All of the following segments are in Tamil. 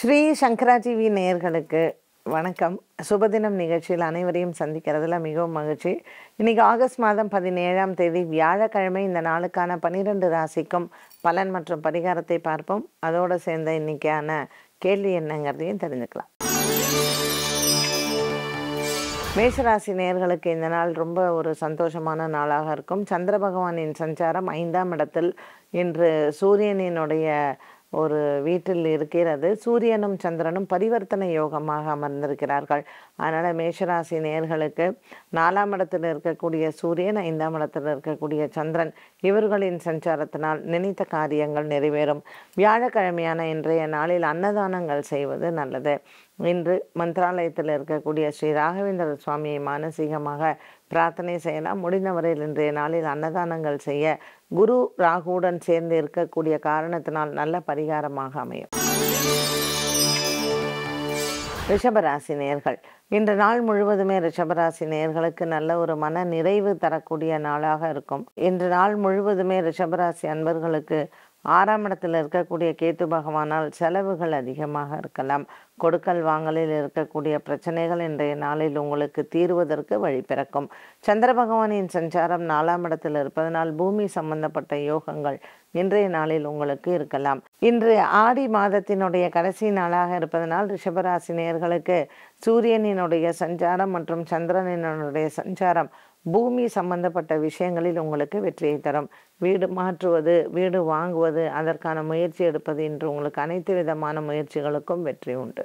ஸ்ரீ சங்கராஜீவி நேயர்களுக்கு வணக்கம் சுபதினம் நிகழ்ச்சியில் அனைவரையும் சந்திக்கிறதுல மிகவும் மகிழ்ச்சி இன்றைக்கி ஆகஸ்ட் மாதம் பதினேழாம் தேதி வியாழக்கிழமை இந்த நாளுக்கான பன்னிரெண்டு ராசிக்கும் பலன் மற்றும் பரிகாரத்தை பார்ப்போம் அதோடு சேர்ந்த இன்றைக்கான கேள்வி என்னங்கிறதையும் தெரிஞ்சுக்கலாம் மேஷராசி நேர்களுக்கு இந்த நாள் ரொம்ப ஒரு சந்தோஷமான நாளாக இருக்கும் சந்திர பகவானின் சஞ்சாரம் ஐந்தாம் இடத்தில் இன்று சூரியனினுடைய ஒரு வீட்டில் இருக்கிறது சூரியனும் சந்திரனும் பரிவர்த்தனை யோகமாக அமர்ந்திருக்கிறார்கள் அதனால் மேஷராசி நேர்களுக்கு நாலாம் இடத்தில் இருக்கக்கூடிய சூரியன் ஐந்தாம் இடத்தில் இருக்கக்கூடிய சந்திரன் இவர்களின் சஞ்சாரத்தினால் நினைத்த காரியங்கள் நிறைவேறும் வியாழக்கிழமையான இன்றைய நாளில் அன்னதானங்கள் செய்வது நல்லது இன்று மந்திராலயத்தில் இருக்கக்கூடிய ஸ்ரீ ராகவேந்திர சுவாமியை மானசீகமாக பிரார்த்தனை செய்யலாம் முடிந்தவரையில் இன்றைய நாளில் அன்னதானங்கள் செய்ய குரு ராகுவுடன் சேர்ந்து இருக்கக்கூடிய காரணத்தினால் நல்ல பரிகாரமாக அமையும் ரிஷபராசி நேர்கள் இன்று நாள் முழுவதுமே ரிஷபராசி நேர்களுக்கு நல்ல ஒரு மன நிறைவு தரக்கூடிய நாளாக இருக்கும் இன்று நாள் முழுவதுமே ரிஷபராசி அன்பர்களுக்கு ஆறாம் இடத்தில் இருக்கக்கூடிய கேத்து பகவானால் செலவுகள் அதிகமாக இருக்கலாம் கொடுக்கல் வாங்கலில் இருக்கக்கூடிய பிரச்சனைகள் இன்றைய நாளில் உங்களுக்கு தீர்வதற்கு வழி பிறக்கும் சந்திர பகவானின் சஞ்சாரம் நாலாம் இடத்தில் இருப்பதனால் பூமி சம்பந்தப்பட்ட யோகங்கள் இன்றைய நாளில் உங்களுக்கு இருக்கலாம் இன்று ஆடி மாதத்தினுடைய கடைசி நாளாக இருப்பதனால் ரிஷபராசி நேர்களுக்கு சூரியனினுடைய சஞ்சாரம் மற்றும் சந்திரனினுடைய சஞ்சாரம் பூமி சம்பந்தப்பட்ட விஷயங்களில் உங்களுக்கு வெற்றியை தரும் வீடு மாற்றுவது வீடு வாங்குவது அதற்கான முயற்சி எடுப்பது இன்று உங்களுக்கு அனைத்து விதமான முயற்சிகளுக்கும் வெற்றி உண்டு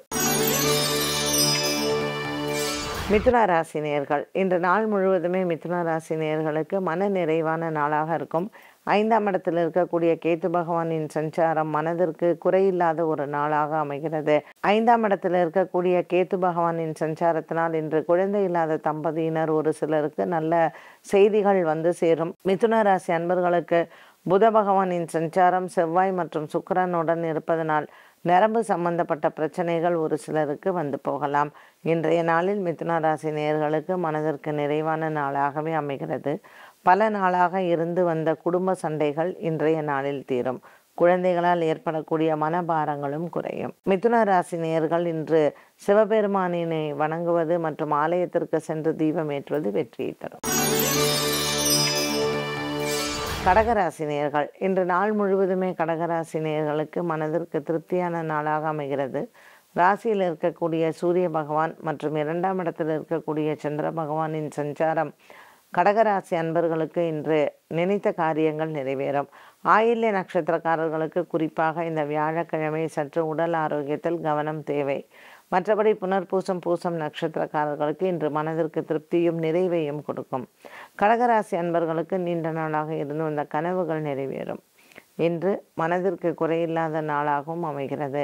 மிதுன ராசி நேர்கள் இன்று நாள் முழுவதுமே மிதுன ராசி நேர்களுக்கு மன நிறைவான நாளாக இருக்கும் ஐந்தாம் இடத்தில் இருக்கக்கூடிய கேத்து பகவானின் சஞ்சாரம் மனதிற்கு குறையில்லாத ஒரு நாளாக அமைகிறது ஐந்தாம் இடத்தில் இருக்கக்கூடிய கேத்து பகவானின் சஞ்சாரத்தினால் இன்று குழந்தை இல்லாத தம்பதியினர் ஒரு சிலருக்கு நல்ல செய்திகள் வந்து சேரும் மிதுன ராசி அன்பர்களுக்கு புத பகவானின் சஞ்சாரம் செவ்வாய் மற்றும் சுக்கரனுடன் இருப்பதனால் நரம்பு சம்பந்தப்பட்ட பிரச்சனைகள் ஒரு சிலருக்கு வந்து போகலாம் இன்றைய நாளில் மிதுன ராசி நேர்களுக்கு மனதிற்கு நிறைவான நாளாகவே அமைகிறது பல நாளாக இருந்து வந்த குடும்ப சண்டைகள் இன்றைய நாளில் தீரும் குழந்தைகளால் ஏற்படக்கூடிய மனபாரங்களும் குறையும் மிதுன ராசி நேயர்கள் இன்று சிவபெருமானினை வணங்குவது மற்றும் ஆலயத்திற்கு சென்று தீபம் ஏற்றுவது வெற்றியை தரும் கடகராசி நேயர்கள் இன்று நாள் முழுவதுமே கடகராசி நேயர்களுக்கு மனதிற்கு திருப்தியான நாளாக அமைகிறது ராசியில் இருக்கக்கூடிய சூரிய பகவான் மற்றும் இரண்டாம் இடத்தில் இருக்கக்கூடிய சந்திர பகவானின் சஞ்சாரம் கடகராசி அன்பர்களுக்கு இன்று நினைத்த காரியங்கள் நிறைவேறும் ஆயில்ய நட்சத்திரக்காரர்களுக்கு குறிப்பாக இந்த வியாழக்கிழமை சற்று உடல் ஆரோக்கியத்தில் கவனம் தேவை மற்றபடி புனர்பூசம் பூசம் நட்சத்திரக்காரர்களுக்கு இன்று மனதிற்கு திருப்தியும் நிறைவையும் கொடுக்கும் கடகராசி அன்பர்களுக்கு நீண்ட நாளாக இருந்து வந்த கனவுகள் நிறைவேறும் இன்று மனதிற்கு குறையில்லாத நாளாகவும் அமைகிறது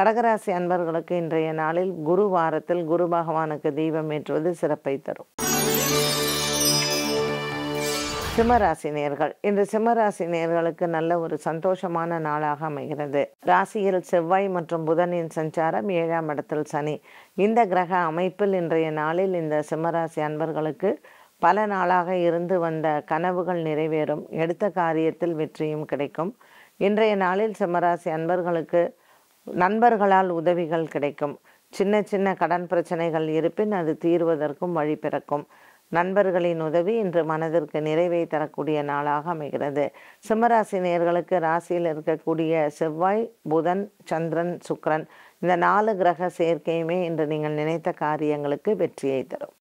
கடகராசி அன்பர்களுக்கு இன்றைய நாளில் குரு வாரத்தில் குரு பகவானுக்கு தெய்வம் ஏற்றுவது சிறப்பை தரும் சிம்மராசி நேர்கள் இன்று சிம்மராசி நேர்களுக்கு நல்ல ஒரு சந்தோஷமான நாளாக அமைகிறது ராசியில் செவ்வாய் மற்றும் புதனின் சஞ்சாரம் ஏழாம் இடத்தில் சனி இந்த கிரக அமைப்பில் இன்றைய நாளில் இந்த சிம்மராசி அன்பர்களுக்கு பல நாளாக இருந்து வந்த கனவுகள் நிறைவேறும் எடுத்த காரியத்தில் வெற்றியும் கிடைக்கும் இன்றைய நாளில் சிம்மராசி அன்பர்களுக்கு நண்பர்களால் உதவிகள் கிடைக்கும் சின்ன சின்ன கடன் பிரச்சனைகள் இருப்பின் அது தீர்வதற்கும் வழி பிறக்கும் நண்பர்களின் உதவி இன்று மனதிற்கு நிறைவை தரக்கூடிய நாளாக அமைகிறது சிம்மராசி நேர்களுக்கு ராசியில் இருக்கக்கூடிய செவ்வாய் புதன் சந்திரன் சுக்கரன் இந்த நாலு கிரக சேர்க்கையுமே இன்று நீங்கள் நினைத்த காரியங்களுக்கு வெற்றியை தரும்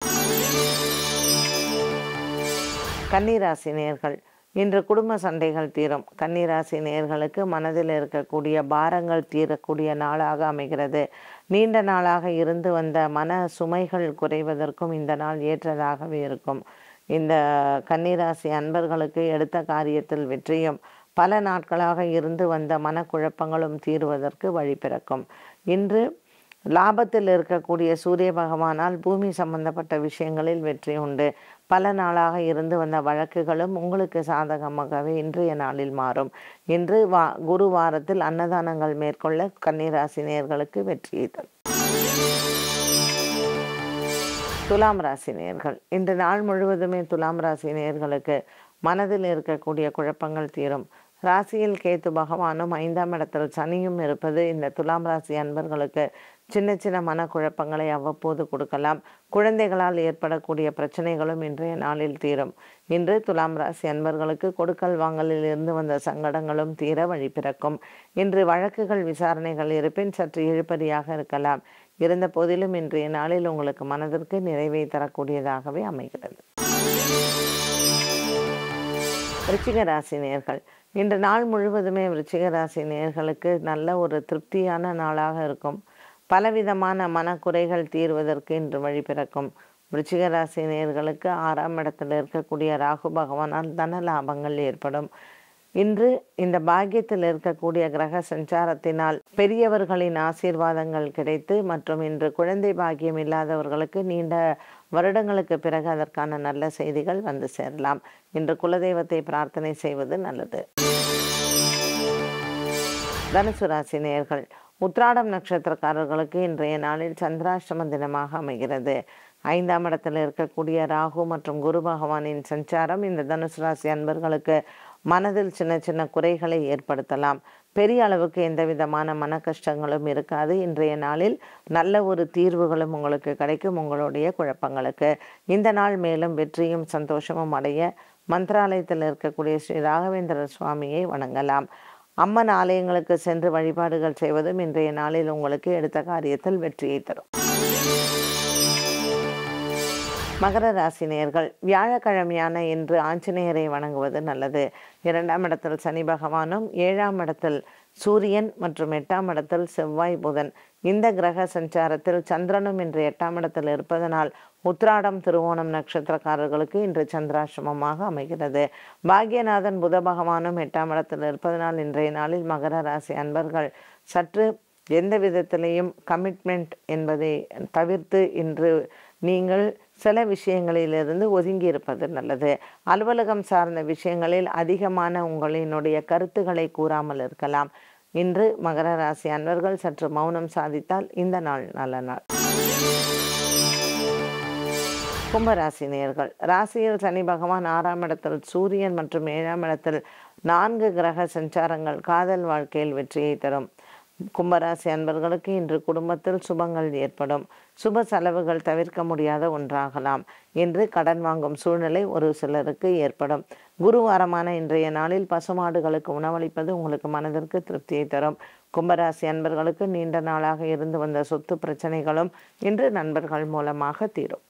கன்னிராசி நேர்கள் இன்று குடும்ப சண்டைகள் தீரும் கன்னிராசி நேர்களுக்கு மனதில் இருக்கக்கூடிய பாரங்கள் தீரக்கூடிய நாளாக அமைகிறது நீண்ட நாளாக இருந்து வந்த மன சுமைகள் குறைவதற்கும் இந்த நாள் ஏற்றதாகவே இருக்கும் இந்த கன்னிராசி அன்பர்களுக்கு எடுத்த காரியத்தில் வெற்றியும் பல நாட்களாக இருந்து வந்த மனக்குழப்பங்களும் தீர்வதற்கு வழி பிறக்கும் இன்று லாபத்தில் இருக்கக்கூடிய சூரிய பகவானால் பூமி சம்பந்தப்பட்ட விஷயங்களில் வெற்றி உண்டு பல நாளாக இருந்து வந்த வழக்குகளும் உங்களுக்கு சாதகமாகவே இன்றைய நாளில் மாறும் இன்று வா குரு வாரத்தில் அன்னதானங்கள் மேற்கொள்ள கன்னிராசினியர்களுக்கு வெற்றியை தரும் துலாம் ராசி நேர்கள் இன்று நாள் முழுவதுமே துலாம் ராசி நேர்களுக்கு மனதில் இருக்கக்கூடிய குழப்பங்கள் தீரும் ராசியில் கேத்து பகவானும் ஐந்தாம் இடத்தில் சனியும் இருப்பது இந்த துலாம் ராசி அன்பர்களுக்கு சின்ன சின்ன மனக்குழப்பங்களை அவ்வப்போது கொடுக்கலாம் குழந்தைகளால் ஏற்படக்கூடிய பிரச்சனைகளும் இன்றைய நாளில் தீரும் இன்று துலாம் ராசி அன்பர்களுக்கு கொடுக்கல் வாங்கலில் இருந்து வந்த சங்கடங்களும் தீர வழி பிறக்கும் இன்று வழக்குகள் விசாரணைகள் இருப்பின் சற்று இழுபறியாக இருக்கலாம் இருந்த போதிலும் இன்றைய நாளில் உங்களுக்கு மனதிற்கு நிறைவை தரக்கூடியதாகவே அமைகிறது விருச்சிக ராசி நேர்கள் இன்று நாள் முழுவதுமே விருச்சிக ராசி நேர்களுக்கு நல்ல ஒரு திருப்தியான நாளாக இருக்கும் பலவிதமான மனக்குறைகள் தீர்வதற்கு இன்று வழி பிறக்கும் விருச்சிக ராசி நேர்களுக்கு ஆறாம் இடத்தில் இருக்கக்கூடிய ராகு பகவானால் தன லாபங்கள் ஏற்படும் இன்று இந்த பாக்கியத்தில் இருக்கக்கூடிய கிரக சஞ்சாரத்தினால் பெரியவர்களின் ஆசீர்வாதங்கள் கிடைத்து மற்றும் இன்று குழந்தை பாக்கியம் இல்லாதவர்களுக்கு நீண்ட வருடங்களுக்கு பிறகு அதற்கான நல்ல செய்திகள் வந்து சேரலாம் இன்று குலதெய்வத்தை பிரார்த்தனை செய்வது நல்லது தனுசு ராசி நேர்கள் உத்ராடம் நட்சத்திரக்காரர்களுக்கு இன்றைய நாளில் சந்திராஷ்டம தினமாக அமைகிறது ஐந்தாம் இடத்தில் இருக்கக்கூடிய ராகு மற்றும் குரு பகவானின் சஞ்சாரம் இந்த தனுசு ராசி அன்பர்களுக்கு மனதில் சின்ன சின்ன குறைகளை ஏற்படுத்தலாம் பெரிய அளவுக்கு எந்த விதமான மன கஷ்டங்களும் இருக்காது இன்றைய நாளில் நல்ல ஒரு தீர்வுகளும் உங்களுக்கு கிடைக்கும் உங்களுடைய குழப்பங்களுக்கு இந்த நாள் மேலும் வெற்றியும் சந்தோஷமும் அடைய மந்திராலயத்தில் இருக்கக்கூடிய ஸ்ரீ ராகவேந்திர சுவாமியை வணங்கலாம் அம்மன் ஆலயங்களுக்கு சென்று வழிபாடுகள் செய்வதும் இன்றைய நாளில் உங்களுக்கு எடுத்த காரியத்தில் வெற்றியை தரும் மகர ராசி நேர்கள் வியாழக்கிழமையான இன்று ஆஞ்சநேயரை வணங்குவது நல்லது இரண்டாம் இடத்தில் சனி பகவானும் ஏழாம் இடத்தில் சூரியன் மற்றும் எட்டாம் இடத்தில் செவ்வாய் புதன் இந்த கிரக சஞ்சாரத்தில் சந்திரனும் இன்று எட்டாம் இடத்தில் இருப்பதனால் உத்ராடம் திருவோணம் நட்சத்திரக்காரர்களுக்கு இன்று சந்திராசிரமமாக அமைகிறது பாக்யநாதன் புத பகவானும் எட்டாம் இடத்தில் இருப்பதனால் இன்றைய நாளில் மகர ராசி அன்பர்கள் சற்று எந்த விதத்திலையும் கமிட்மெண்ட் என்பதை தவிர்த்து இன்று நீங்கள் சில விஷயங்களிலிருந்து ஒதுங்கி இருப்பது நல்லது அலுவலகம் சார்ந்த விஷயங்களில் அதிகமான உங்களினுடைய கருத்துக்களை கூறாமல் இருக்கலாம் இன்று மகர ராசி அன்பர்கள் சற்று மௌனம் சாதித்தால் இந்த நாள் நல்ல நாள் கும்பராசி நேர்கள் ராசியில் சனி பகவான் ஆறாம் இடத்தில் சூரியன் மற்றும் ஏழாம் இடத்தில் நான்கு கிரக சஞ்சாரங்கள் காதல் வாழ்க்கையில் வெற்றியை தரும் கும்பராசி அன்பர்களுக்கு இன்று குடும்பத்தில் சுபங்கள் ஏற்படும் சுப செலவுகள் தவிர்க்க முடியாத ஒன்றாகலாம் இன்று கடன் வாங்கும் சூழ்நிலை ஒரு சிலருக்கு ஏற்படும் குருவாரமான இன்றைய நாளில் பசுமாடுகளுக்கு உணவளிப்பது உங்களுக்கு மனதிற்கு திருப்தியை தரும் கும்பராசி அன்பர்களுக்கு நீண்ட நாளாக இருந்து வந்த சொத்து பிரச்சனைகளும் இன்று நண்பர்கள் மூலமாக தீரும்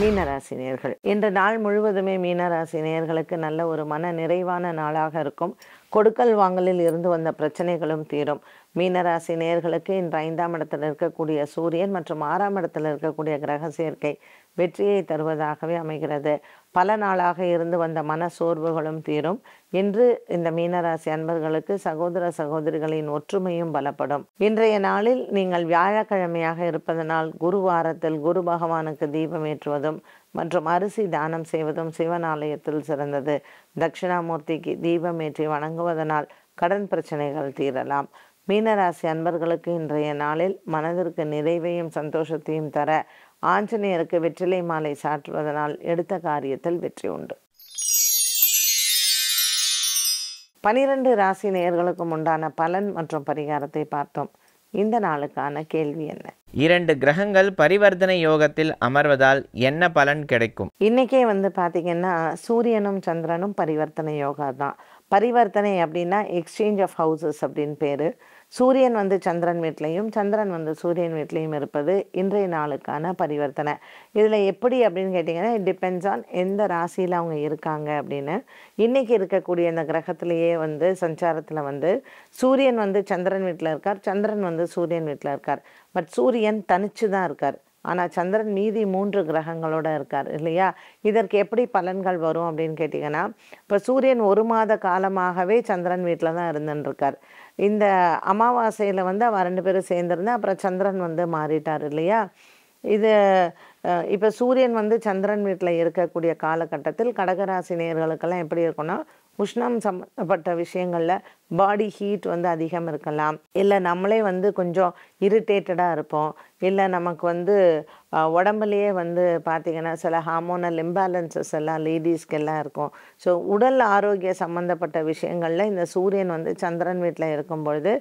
மீனராசி நேர்கள் இந்த நாள் முழுவதுமே மீனராசி நேர்களுக்கு நல்ல ஒரு மன நிறைவான நாளாக இருக்கும் கொடுக்கல் வாங்கலில் இருந்து வந்த பிரச்சனைகளும் தீரும் மீனராசி நேர்களுக்கு இன்று ஐந்தாம் இடத்தில் இருக்கக்கூடிய சூரியன் மற்றும் ஆறாம் இடத்தில் இருக்கக்கூடிய கிரக சேர்க்கை வெற்றியை தருவதாகவே அமைகிறது பல நாளாக இருந்து வந்த மன சோர்வுகளும் தீரும் இன்று இந்த மீனராசி அன்பர்களுக்கு சகோதர சகோதரிகளின் ஒற்றுமையும் பலப்படும் இன்றைய நாளில் நீங்கள் வியாழக்கிழமையாக இருப்பதனால் குரு வாரத்தில் குரு பகவானுக்கு தீபம் ஏற்றுவதும் மற்றும் அரிசி தானம் செய்வதும் சிவன் ஆலயத்தில் சிறந்தது தட்சிணாமூர்த்திக்கு தீபம் ஏற்றி வணங்குவதனால் கடன் பிரச்சனைகள் தீரலாம் மீனராசி அன்பர்களுக்கு இன்றைய நாளில் மனதிற்கு நிறைவையும் சந்தோஷத்தையும் தர ஆஞ்சநேயருக்கு வெற்றிலை மாலை சாற்றுவதனால் எடுத்த காரியத்தில் வெற்றி உண்டு பனிரெண்டு ராசி நேயர்களுக்கும் உண்டான பலன் மற்றும் பரிகாரத்தை பார்த்தோம் இந்த நாளுக்கான கேள்வி என்ன இரண்டு கிரகங்கள் பரிவர்த்தனை யோகத்தில் அமர்வதால் என்ன பலன் கிடைக்கும் இன்னைக்கே வந்து பார்த்தீங்கன்னா சூரியனும் சந்திரனும் பரிவர்த்தனை யோகா தான் பரிவர்த்தனை அப்படின்னா எக்ஸ்சேஞ்ச் ஆஃப் ஹவுசஸ் அப்படின்னு பேர் சூரியன் வந்து சந்திரன் வீட்லேயும் சந்திரன் வந்து சூரியன் வீட்லேயும் இருப்பது இன்றைய நாளுக்கான பரிவர்த்தனை இதில் எப்படி அப்படின்னு கேட்டிங்கன்னா இட் டிபெண்ட்ஸ் ஆன் எந்த ராசியில் அவங்க இருக்காங்க அப்படின்னு இன்றைக்கி இருக்கக்கூடிய அந்த கிரகத்திலேயே வந்து சஞ்சாரத்தில் வந்து சூரியன் வந்து சந்திரன் வீட்டில் இருக்கார் சந்திரன் வந்து சூரியன் வீட்டில் இருக்கார் பட் சூரியன் தனிச்சு தான் இருக்கார் ஆனால் சந்திரன் மீதி மூன்று கிரகங்களோடு இருக்கார் இல்லையா இதற்கு எப்படி பலன்கள் வரும் அப்படின்னு கேட்டிங்கன்னா இப்போ சூரியன் ஒரு மாத காலமாகவே சந்திரன் வீட்டில் தான் இருந்துருக்கார் இந்த அமாவாசையில் வந்து அவன் ரெண்டு பேரும் சேர்ந்துருந்து அப்புறம் சந்திரன் வந்து மாறிட்டார் இல்லையா இது இப்போ சூரியன் வந்து சந்திரன் வீட்டில் இருக்கக்கூடிய காலகட்டத்தில் கடகராசி நேர்களுக்கெல்லாம் எப்படி இருக்குன்னா உஷ்ணம் சம்மந்தப்பட்ட விஷயங்களில் பாடி ஹீட் வந்து அதிகம் இருக்கலாம் இல்லை நம்மளே வந்து கொஞ்சம் இரிட்டேட்டடாக இருப்போம் இல்லை நமக்கு வந்து உடம்புலையே வந்து பார்த்திங்கன்னா சில ஹார்மோனல் இம்பேலன்சஸ் எல்லாம் லேடிஸ்க்கு எல்லாம் இருக்கும் ஸோ உடல் ஆரோக்கிய சம்மந்தப்பட்ட விஷயங்களில் இந்த சூரியன் வந்து சந்திரன் வீட்டில் இருக்கும் பொழுது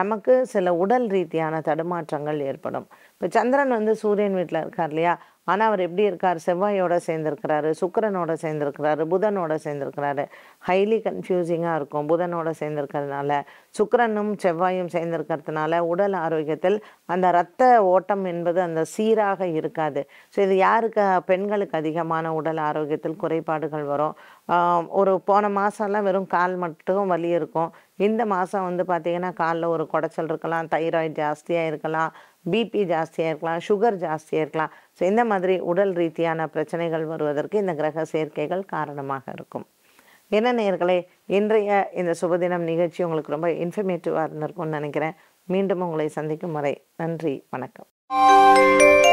நமக்கு சில உடல் ரீதியான தடுமாற்றங்கள் ஏற்படும் இப்போ சந்திரன் வந்து சூரியன் வீட்டில் இருக்கார் இல்லையா ஆனால் அவர் எப்படி இருக்கார் செவ்வாயோட சேர்ந்துருக்கிறாரு சுக்கரனோட சேர்ந்துருக்கிறாரு புதனோட சேர்ந்துருக்கிறாரு ஹைலி கன்ஃபியூசிங்காக இருக்கும் புதனோட சேர்ந்துருக்கிறதுனால சுக்கரனும் செவ்வாயும் சேர்ந்துருக்கிறதுனால உடல் ஆரோக்கியத்தில் அந்த இரத்த ஓட்டம் என்பது அந்த சீராக இருக்காது ஸோ இது யாருக்கு பெண்களுக்கு அதிகமான உடல் ஆரோக்கியத்தில் குறைபாடுகள் வரும் ஒரு போன மாதம்லாம் வெறும் கால் மட்டும் வலி இருக்கும் இந்த மாதம் வந்து பார்த்திங்கன்னா காலில் ஒரு குடைச்சல் இருக்கலாம் தைராய்டு ஜாஸ்தியாக இருக்கலாம் பிபி ஜாஸ்தியாக இருக்கலாம் சுகர் ஜாஸ்தியாக இருக்கலாம் ஸோ இந்த மாதிரி உடல் ரீதியான பிரச்சனைகள் வருவதற்கு இந்த கிரக சேர்க்கைகள் காரணமாக இருக்கும் என்ன நேர்களே இன்றைய இந்த சுபதினம் நிகழ்ச்சி உங்களுக்கு ரொம்ப இன்ஃபர்மேட்டிவாக இருந்திருக்கும்னு நினைக்கிறேன் மீண்டும் உங்களை சந்திக்கும் வரை நன்றி வணக்கம்